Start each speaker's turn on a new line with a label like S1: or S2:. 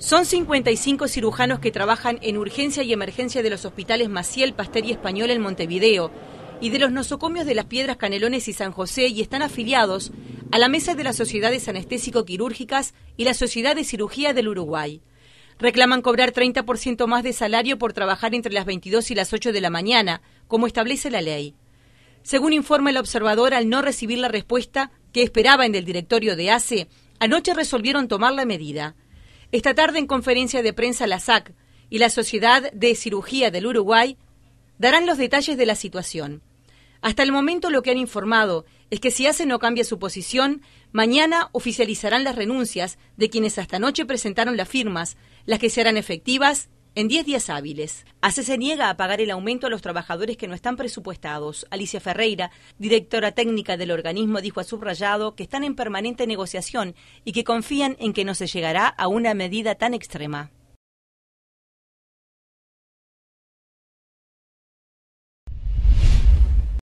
S1: Son 55 cirujanos que trabajan en urgencia y emergencia de los hospitales Maciel, Pastel y Español en Montevideo y de los nosocomios de Las Piedras, Canelones y San José y están afiliados a la Mesa de las Sociedades Anestésico-Quirúrgicas y la Sociedad de Cirugía del Uruguay. Reclaman cobrar 30% más de salario por trabajar entre las 22 y las 8 de la mañana, como establece la ley. Según informa el observador, al no recibir la respuesta que esperaba en el directorio de ACE, anoche resolvieron tomar la medida. Esta tarde en conferencia de prensa la SAC y la Sociedad de Cirugía del Uruguay darán los detalles de la situación. Hasta el momento lo que han informado es que si hace no cambia su posición, mañana oficializarán las renuncias de quienes hasta anoche presentaron las firmas, las que serán efectivas en diez días hábiles, ACE se niega a pagar el aumento a los trabajadores que no están presupuestados. Alicia Ferreira, directora técnica del organismo, dijo a subrayado que están en permanente negociación y que confían en que no se llegará a una medida tan extrema.